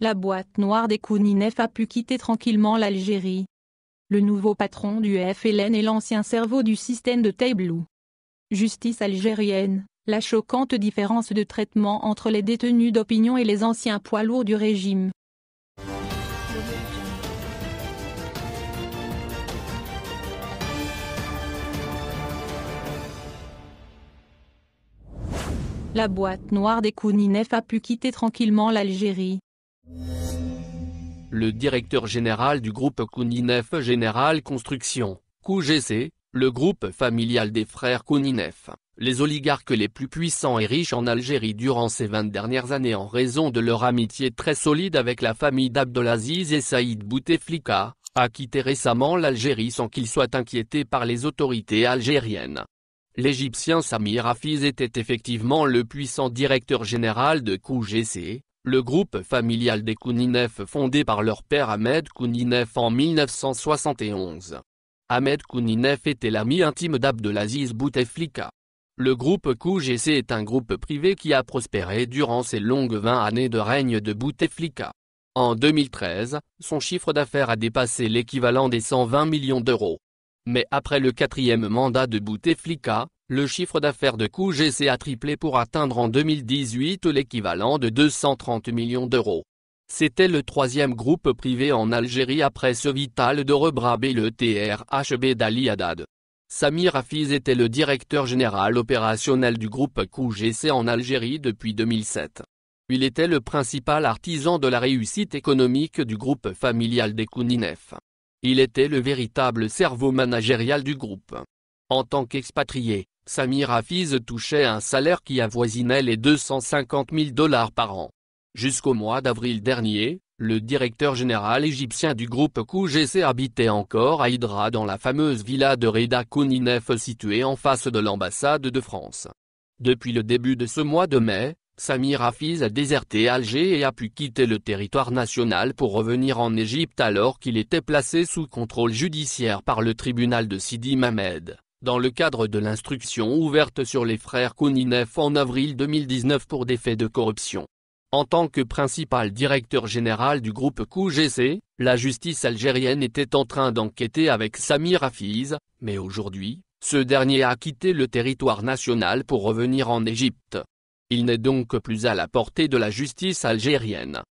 La boîte noire des Kouninef a pu quitter tranquillement l'Algérie. Le nouveau patron du FLN est l'ancien cerveau du système de Taïbou. Justice algérienne, la choquante différence de traitement entre les détenus d'opinion et les anciens poids lourds du régime. La boîte noire des Kouninef a pu quitter tranquillement l'Algérie. Le directeur général du groupe Kouninef Général Construction, (KGC), le groupe familial des frères Kouninef, les oligarques les plus puissants et riches en Algérie durant ces 20 dernières années en raison de leur amitié très solide avec la famille d'Abdelaziz et Saïd Bouteflika, a quitté récemment l'Algérie sans qu'il soit inquiété par les autorités algériennes. L'Égyptien Samir Hafiz était effectivement le puissant directeur général de KGC. Le groupe familial des Kouninef fondé par leur père Ahmed Kouninef en 1971. Ahmed Kouninef était l'ami intime d'Abdelaziz Bouteflika. Le groupe GC est un groupe privé qui a prospéré durant ses longues 20 années de règne de Bouteflika. En 2013, son chiffre d'affaires a dépassé l'équivalent des 120 millions d'euros. Mais après le quatrième mandat de Bouteflika, le chiffre d'affaires de QGC a triplé pour atteindre en 2018 l'équivalent de 230 millions d'euros. C'était le troisième groupe privé en Algérie après ce vital de Rebrab et le TRHB d'Ali Haddad. Samir Rafiz était le directeur général opérationnel du groupe QGC en Algérie depuis 2007. Il était le principal artisan de la réussite économique du groupe familial des Kouninef. Il était le véritable cerveau managérial du groupe. En tant qu'expatrié, Samir Hafiz touchait un salaire qui avoisinait les 250 000 dollars par an. Jusqu'au mois d'avril dernier, le directeur général égyptien du groupe QGC habitait encore à Hydra dans la fameuse villa de Reda Kouninef située en face de l'ambassade de France. Depuis le début de ce mois de mai, Samir Hafiz a déserté Alger et a pu quitter le territoire national pour revenir en Égypte alors qu'il était placé sous contrôle judiciaire par le tribunal de Sidi Mamed dans le cadre de l'instruction ouverte sur les frères Kouninef en avril 2019 pour des faits de corruption. En tant que principal directeur général du groupe QGC, la justice algérienne était en train d'enquêter avec Samir Hafiz, mais aujourd'hui, ce dernier a quitté le territoire national pour revenir en Égypte. Il n'est donc plus à la portée de la justice algérienne.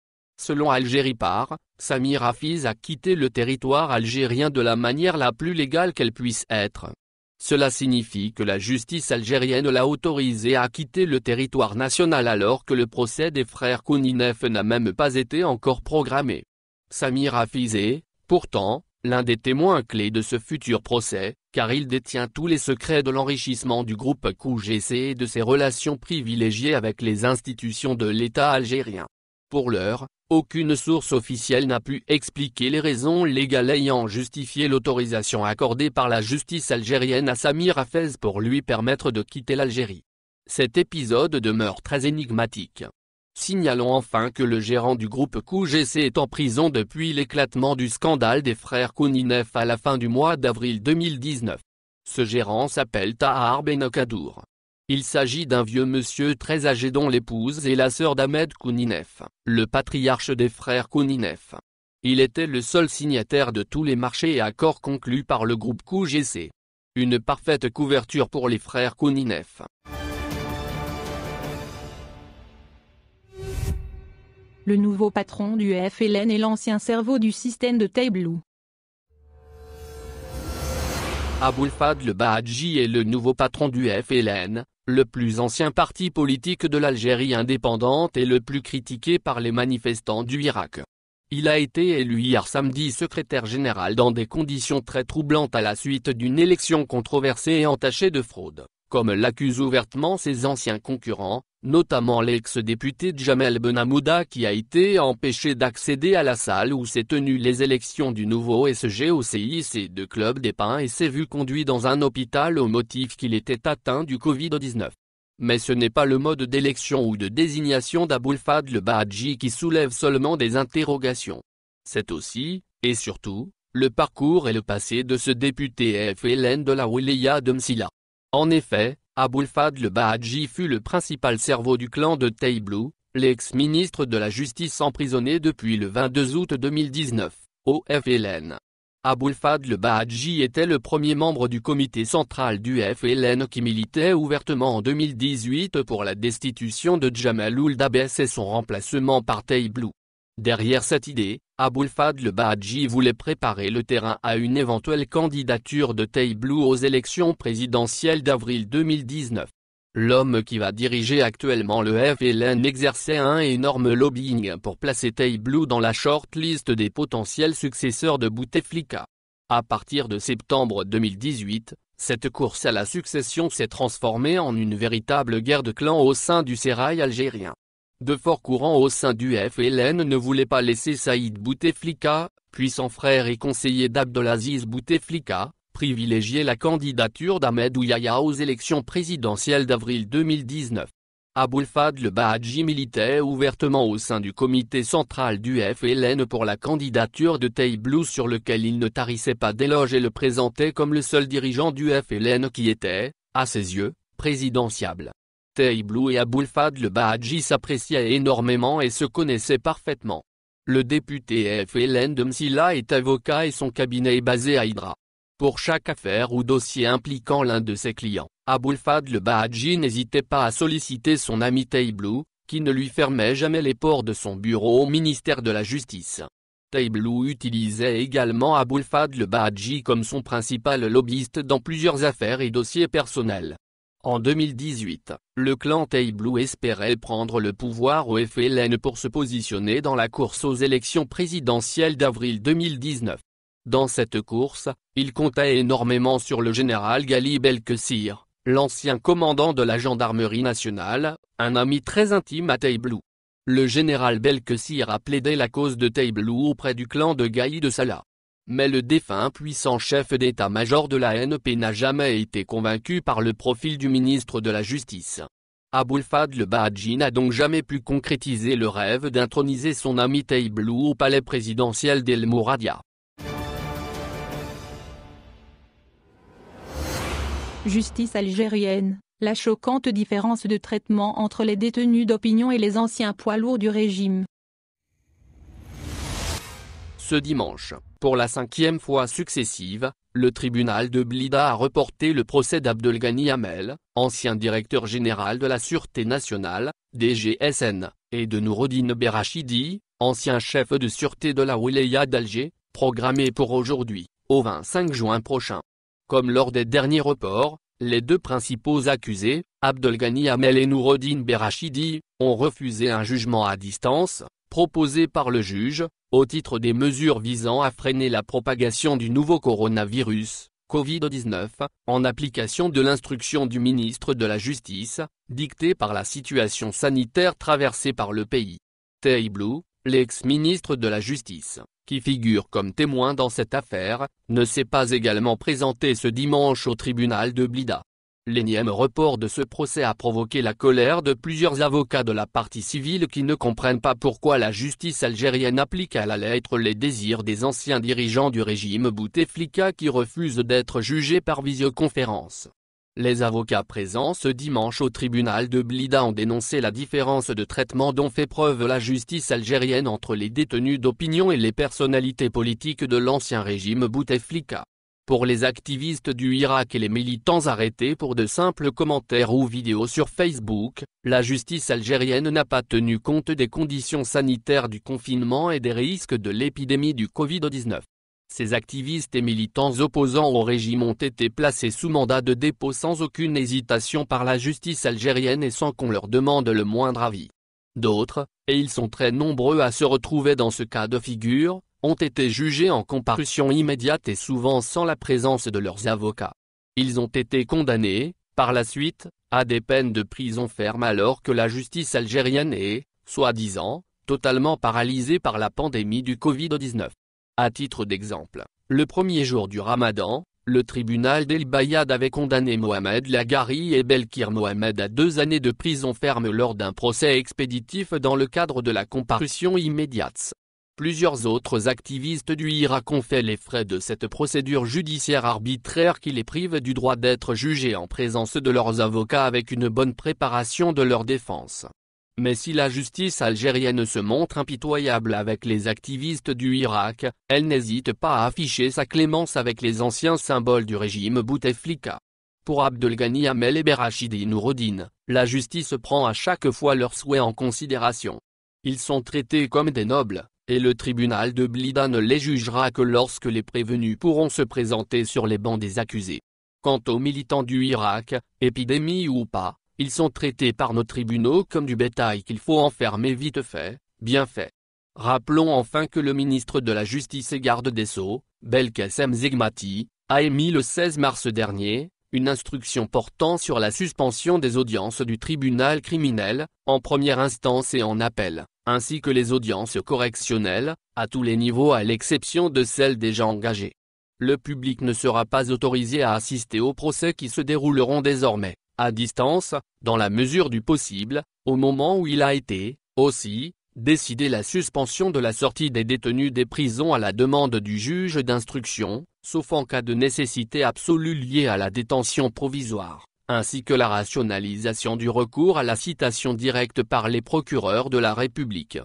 Selon Algérie Par, Samir Hafiz a quitté le territoire algérien de la manière la plus légale qu'elle puisse être. Cela signifie que la justice algérienne l'a autorisé à quitter le territoire national alors que le procès des frères Kouninef n'a même pas été encore programmé. Samir est, pourtant, l'un des témoins clés de ce futur procès, car il détient tous les secrets de l'enrichissement du groupe QGC et de ses relations privilégiées avec les institutions de l'État algérien. Pour l'heure, aucune source officielle n'a pu expliquer les raisons légales ayant justifié l'autorisation accordée par la justice algérienne à Samir Hafez pour lui permettre de quitter l'Algérie. Cet épisode demeure très énigmatique. Signalons enfin que le gérant du groupe QGC est en prison depuis l'éclatement du scandale des frères Kouninef à la fin du mois d'avril 2019. Ce gérant s'appelle Tahar Benokadour. Il s'agit d'un vieux monsieur très âgé dont l'épouse est la sœur d'Ahmed Kouninef, le patriarche des frères Kouninef. Il était le seul signataire de tous les marchés et accords conclus par le groupe QGC. Une parfaite couverture pour les frères Kouninef. le nouveau patron du FLN est l'ancien cerveau du système de Tableau Aboulfad le Bahadji est le nouveau patron du FLN, le plus ancien parti politique de l'Algérie indépendante et le plus critiqué par les manifestants du Irak. Il a été élu hier samedi secrétaire général dans des conditions très troublantes à la suite d'une élection controversée et entachée de fraude, comme l'accusent ouvertement ses anciens concurrents, notamment l'ex-député Djamel Benamouda qui a été empêché d'accéder à la salle où s'est tenue les élections du nouveau SG au de Club des Pins et s'est vu conduit dans un hôpital au motif qu'il était atteint du Covid-19. Mais ce n'est pas le mode d'élection ou de désignation d'Aboulfad le Bahadji qui soulève seulement des interrogations. C'est aussi, et surtout, le parcours et le passé de ce député FLN de la Wilaya de Msila. En effet, Aboulfad le Bahadji fut le principal cerveau du clan de Taïblou, l'ex-ministre de la Justice emprisonné depuis le 22 août 2019, au FLN. Aboulfad le Bahadji était le premier membre du comité central du FLN qui militait ouvertement en 2018 pour la destitution de Jamal Ouldabès et son remplacement par Taïblou. Derrière cette idée, le Bahadji voulait préparer le terrain à une éventuelle candidature de blue aux élections présidentielles d'avril 2019. L'homme qui va diriger actuellement le FLN exerçait un énorme lobbying pour placer blue dans la shortlist des potentiels successeurs de Bouteflika. À partir de septembre 2018, cette course à la succession s'est transformée en une véritable guerre de clans au sein du sérail algérien. De forts courants au sein du FLN ne voulaient pas laisser Saïd Bouteflika, puissant frère et conseiller d'Abdelaziz Bouteflika, privilégier la candidature d'Ahmed Ouyaya aux élections présidentielles d'avril 2019. Fad le Bahadji militait ouvertement au sein du comité central du FLN pour la candidature de Blue, sur lequel il ne tarissait pas d'éloges et le présentait comme le seul dirigeant du FLN qui était, à ses yeux, présidentiable. Tayblou et Aboul le Bahadji s'appréciaient énormément et se connaissaient parfaitement. Le député Hélène de Msila est avocat et son cabinet est basé à Hydra. Pour chaque affaire ou dossier impliquant l'un de ses clients, Aboul le Bahadji n'hésitait pas à solliciter son ami Taïblou, qui ne lui fermait jamais les ports de son bureau au ministère de la Justice. Taïblou utilisait également Aboul le Bahadji comme son principal lobbyiste dans plusieurs affaires et dossiers personnels. En 2018, le clan Taïblou espérait prendre le pouvoir au FLN pour se positionner dans la course aux élections présidentielles d'avril 2019. Dans cette course, il comptait énormément sur le général Gali Belkessir, l'ancien commandant de la gendarmerie nationale, un ami très intime à Taïblou. Le général Belkessir a plaidé la cause de Taïblou auprès du clan de Gali de Salah mais le défunt puissant chef d'état-major de la NP n'a jamais été convaincu par le profil du ministre de la Justice. Aboulfad le Bahadji n'a donc jamais pu concrétiser le rêve d'introniser son ami Teïblou au palais présidentiel d'El Mouradia. Justice algérienne, la choquante différence de traitement entre les détenus d'opinion et les anciens poids lourds du régime. Ce dimanche, pour la cinquième fois successive, le tribunal de Blida a reporté le procès d'Abdelghani Hamel, ancien directeur général de la Sûreté nationale, DGSN, et de Nouroudine Berachidi, ancien chef de sûreté de la Wilaya d'Alger, programmé pour aujourd'hui, au 25 juin prochain. Comme lors des derniers reports, les deux principaux accusés, Abdelghani Hamel et Nouroudine Berachidi, ont refusé un jugement à distance, proposé par le juge, au titre des mesures visant à freiner la propagation du nouveau coronavirus, Covid-19, en application de l'instruction du ministre de la Justice, dictée par la situation sanitaire traversée par le pays. Tay Blue, l'ex-ministre de la Justice, qui figure comme témoin dans cette affaire, ne s'est pas également présenté ce dimanche au tribunal de Blida. L'énième report de ce procès a provoqué la colère de plusieurs avocats de la partie civile qui ne comprennent pas pourquoi la justice algérienne applique à la lettre les désirs des anciens dirigeants du régime Bouteflika qui refusent d'être jugés par visioconférence. Les avocats présents ce dimanche au tribunal de Blida ont dénoncé la différence de traitement dont fait preuve la justice algérienne entre les détenus d'opinion et les personnalités politiques de l'ancien régime Bouteflika pour les activistes du Irak et les militants arrêtés pour de simples commentaires ou vidéos sur Facebook, la justice algérienne n'a pas tenu compte des conditions sanitaires du confinement et des risques de l'épidémie du Covid-19. Ces activistes et militants opposants au régime ont été placés sous mandat de dépôt sans aucune hésitation par la justice algérienne et sans qu'on leur demande le moindre avis. D'autres, et ils sont très nombreux à se retrouver dans ce cas de figure, ont été jugés en comparution immédiate et souvent sans la présence de leurs avocats. Ils ont été condamnés, par la suite, à des peines de prison ferme alors que la justice algérienne est, soi-disant, totalement paralysée par la pandémie du Covid-19. À titre d'exemple, le premier jour du ramadan, le tribunal d'El Bayad avait condamné Mohamed Lagari et Belkir Mohamed à deux années de prison ferme lors d'un procès expéditif dans le cadre de la comparution immédiate. Plusieurs autres activistes du Irak ont fait les frais de cette procédure judiciaire arbitraire qui les prive du droit d'être jugés en présence de leurs avocats avec une bonne préparation de leur défense. Mais si la justice algérienne se montre impitoyable avec les activistes du Irak, elle n'hésite pas à afficher sa clémence avec les anciens symboles du régime Bouteflika. Pour Abdelghani Amel et Berachidi Nouroudine, la justice prend à chaque fois leurs souhaits en considération. Ils sont traités comme des nobles, et le tribunal de Blida ne les jugera que lorsque les prévenus pourront se présenter sur les bancs des accusés. Quant aux militants du Irak, épidémie ou pas, ils sont traités par nos tribunaux comme du bétail qu'il faut enfermer vite fait, bien fait. Rappelons enfin que le ministre de la Justice et garde des Sceaux, Belkacem Zegmati, a émis le 16 mars dernier, une instruction portant sur la suspension des audiences du tribunal criminel, en première instance et en appel ainsi que les audiences correctionnelles, à tous les niveaux à l'exception de celles déjà engagées. Le public ne sera pas autorisé à assister aux procès qui se dérouleront désormais, à distance, dans la mesure du possible, au moment où il a été, aussi, décidé la suspension de la sortie des détenus des prisons à la demande du juge d'instruction, sauf en cas de nécessité absolue liée à la détention provisoire ainsi que la rationalisation du recours à la citation directe par les procureurs de la République.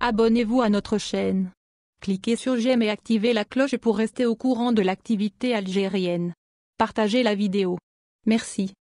Abonnez-vous à notre chaîne. Cliquez sur j'aime et activez la cloche pour rester au courant de l'activité algérienne. Partagez la vidéo. Merci.